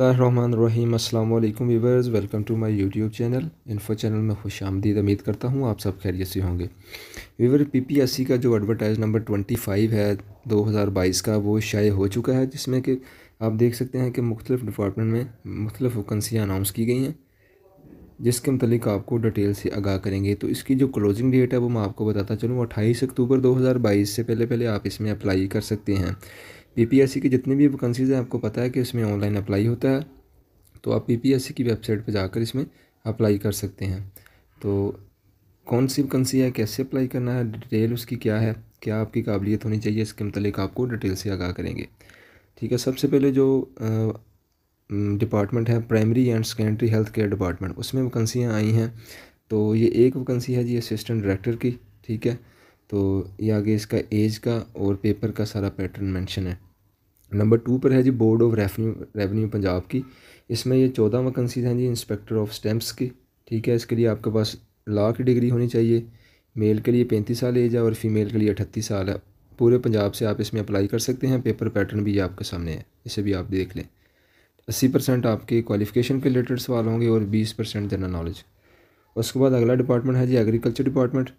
रहीम अस्सलाम वालेकुम viewers welcome to my YouTube channel info channel में खुश आमदीद उम्मीद करता हूँ आप सब खैरियत से होंगे वीवर पीपीएससी का जो एडवर्टाइज नंबर 25 है 2022 का वो शाये हो चुका है जिसमें कि आप देख सकते हैं कि मुख्तलिफ डिपार्टमेंट में मुख्तलिफ वकन्सियाँ अनाउंस की गई हैं जिसके मतलब आपको डिटेल से आगाह करेंगे तो इसकी जो क्लोजिंग डेट है वो मैं आपको बताता चलूँ अट्ठाईस अक्टूबर बाईस से पहले पहले आप इसमें अप्लाई कर सकते हैं पीपीएससी की जितनी भी वैकेंसीज़ हैं आपको पता है कि इसमें ऑनलाइन अप्लाई होता है तो आप पीपीएससी की वेबसाइट पर जाकर इसमें अप्लाई कर सकते हैं तो कौन सी वैकेंसी है कैसे अप्लाई करना है डिटेल उसकी क्या है क्या आपकी काबिलियत होनी चाहिए इसके मतलब आपको डिटेल से आगाह करेंगे ठीक है सबसे पहले जो डिपार्टमेंट है primary and secondary health care department उसमें वैकेंसियाँ आई हैं तो ये एक वैकेंसी है जी असिस्टेंट डायरेक्टर की ठीक है तो ये आगे इसका एज का और पेपर का सारा पैटर्न मेंशन है नंबर टू पर है जी board of revenue revenue Punjab की इसमें ये चौदह वैकेंसीज हैं जी इंस्पेक्टर ऑफ स्टैम्प्स की ठीक है इसके लिए आपके पास लॉ की डिग्री होनी चाहिए मेल के लिए पैंतीस साल एज है और फीमेल के लिए अठत्तीस साल है पूरे पंजाब से आप इसमें अप्लाई कर सकते हैं पेपर पैटर्न भी आपके सामने है इसे भी आप देख लें अस्सी परसेंट आपके क्वालिफिकेशन के रिलेटेड सवाल होंगे और बीस परसेंट जनरल नॉलेज उसके बाद अगला डिपार्टमेंट है जी एग्रीकल्चर डिपार्टमेंट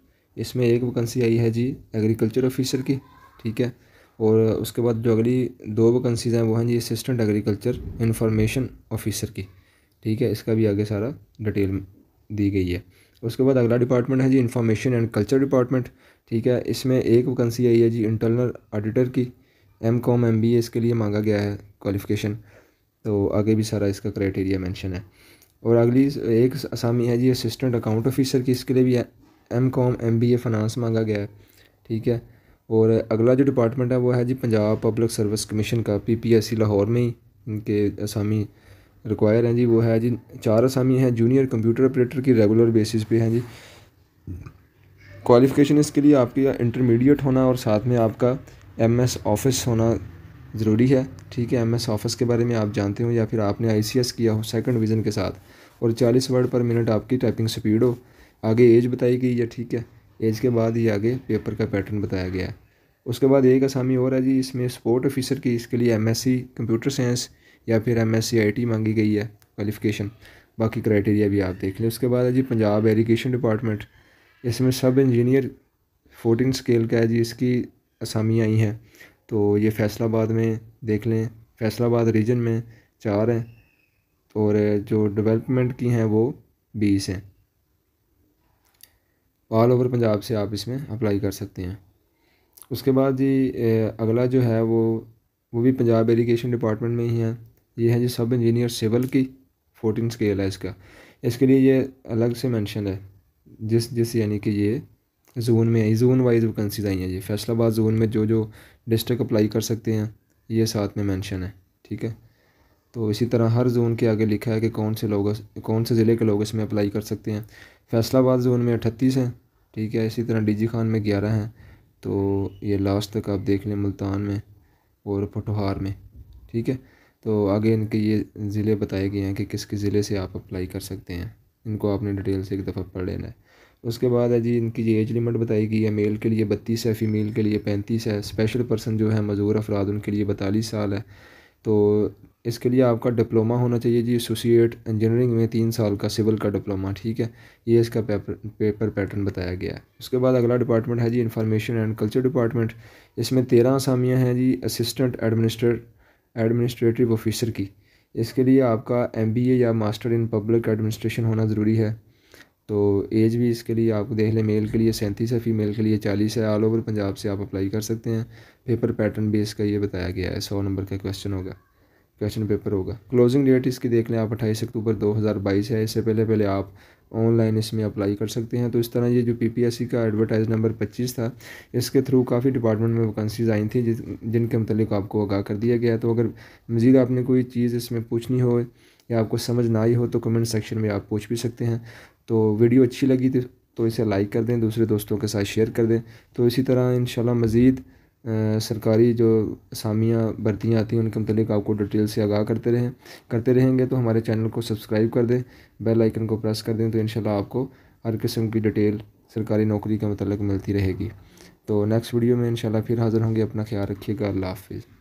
इसमें एक वैकेंसी आई है जी एग्रीकल्चर ऑफिसर की ठीक है और उसके बाद जो अगली दो वैकेंसीज हैं वो हैं जी असिस्टेंट एग्रीकल्चर इंफॉर्मेशन ऑफिसर की ठीक है इसका भी आगे सारा डिटेल दी गई है उसके बाद अगला डिपार्टमेंट है जी इंफॉर्मेशन एंड कल्चर डिपार्टमेंट ठीक है इसमें एक वैकेंसी आई है जी इंटरनल ऑडिटर की M Com M B A इसके लिए मांगा गया है क्वालिफ़िकेशन तो आगे भी सारा इसका क्राइटेरिया मेंशन है और अगली एक असामी है जी असिस्टेंट अकाउंट ऑफिसर की इसके लिए भी M Com M B A finance मांगा गया है ठीक है और अगला जो डिपार्टमेंट है वो है जी पंजाब पब्लिक सर्विस कमीशन का P P S C Lahore में ही इनके असामी रिक्वायर हैं जी वो है जी चार असामी हैं जूनियर कंप्यूटर ऑपरेटर की रेगुलर बेसिस पे हैं जी क्वालिफ़िकेशन इसके लिए आपकी इंटरमीडिएट होना और साथ में आपका एम एस ऑफिस होना ज़रूरी है ठीक है एम एस ऑफिस के बारे में आप जानते हो या फिर आपने आई सी एस किया हो सेकंड डिवीज़न के साथ और चालीस वर्ड पर मिनट आपकी टाइपिंग स्पीड हो आगे एज बताई गई है ठीक है एज के बाद ही आगे पेपर का पैटर्न बताया गया है उसके बाद एक आसामी और है जी इसमें स्पोर्ट ऑफिसर की इसके लिए एमएससी कंप्यूटर साइंस या फिर एमएससी आईटी मांगी गई है क्वालिफिकेशन बाकी क्राइटेरिया भी आप देख लें उसके बाद है जी पंजाब एजुकेशन डिपार्टमेंट इसमें सब इंजीनियर फोर्टीन स्केल का है जी इसकी आसामियाँ आई हैं तो ये फैसलाबाद में देख लें फैसलाबाद रीजन में चार हैं और जो डेवलपमेंट की हैं वो बीस हैं ऑल ओवर पंजाब से आप इसमें अप्लाई कर सकते हैं उसके बाद जी अगला जो है वो वो भी पंजाब एजुकेशन डिपार्टमेंट में ही है ये है जी सब इंजीनियर सिविल की फोर्टीन स्केल है इसका इसके लिए ये अलग से मेंशन है जिस जिस यानी कि ये जोन में आई जोन वाइज वैकेंसीज आई हैं जी फैसलाबाद जोन में जो जो डिस्ट्रिक्ट अप्लाई कर सकते हैं ये साथ में मेंशन है ठीक है तो इसी तरह हर जोन के आगे लिखा है कि कौन से लोग कौन से ज़िले के लोग इसमें अप्लाई कर सकते हैं फैसलाबाद जोन में अठतीस हैं ठीक है इसी तरह डीजी खान में ग्यारह हैं तो ये लास्ट तक आप देख लें मुल्तान में और पटोहार में ठीक है तो आगे इनके ये ज़िले बताए गए हैं कि किस किस ज़िले से आप अप्लाई कर सकते हैं इनको आपने डिटेल से एक दफ़ा पढ़ लेना है उसके बाद है जी इनकी ये एज लिमिट बताई गई है मेल के लिए बत्तीस है फीमेल के लिए पैंतीस है स्पेशल पर्सन जो है मज़ूर अफराद उनके लिए बतालीस साल है तो इसके लिए आपका डिप्लोमा होना चाहिए जी एसोसिएट इंजीनियरिंग में तीन साल का सिविल का डिप्लोमा ठीक है ये इसका पेपर पेपर पैटर्न बताया गया है उसके बाद अगला डिपार्टमेंट है जी इंफॉर्मेशन एंड कल्चर डिपार्टमेंट इसमें तेरह आसामियाँ हैं जी असिस्टेंट एडमिनिस्टर एडमिनिस्ट्रेटिव ऑफिसर की इसके लिए आपका एम बी ए या मास्टर इन पब्लिक एडमिनिस्ट्रेशन होना ज़रूरी है तो एज भी इसके लिए आप देख लें मेल के लिए सैंतीस है फीमेल के लिए चालीस है ऑल ओवर पंजाब से आप अप्लाई कर सकते हैं पेपर पैटर्न भी इसका ये बताया गया है सौ नंबर का क्वेश्चन होगा क्वेश्चन पेपर होगा क्लोजिंग डेट इसकी देख लें आप अट्ठाईस अक्टूबर 2022 है इससे पहले पहले आप ऑनलाइन इसमें अप्लाई कर सकते हैं तो इस तरह ये जो पीपीएससी का एडवर्टाइज नंबर 25 था इसके थ्रू काफ़ी डिपार्टमेंट में वैकेंसीज आई थी जिनके मतलब आपको आगाह कर दिया गया तो अगर मज़ीद आपने कोई चीज़ इसमें पूछनी हो या आपको समझ ना आई हो तो कमेंट सेक्शन में आप पूछ भी सकते हैं तो वीडियो अच्छी लगी तो इसे लाइक कर दें दूसरे दोस्तों के साथ शेयर कर दें तो इसी तरह इन मज़ीद सरकारी जो असामियाँ भर्तियाँ आती हैं उनके मतलब आपको डिटेल से आगाह करते रहें करते रहेंगे तो हमारे चैनल को सब्सक्राइब कर दें बेल आइकन को प्रेस कर दें तो इन आपको हर किस्म की डिटेल सरकारी नौकरी के मतलब मिलती रहेगी तो नेक्स्ट वीडियो में इन फिर हाज़िर होंगे अपना ख्याल रखिएगा अल्लाह हाफिज़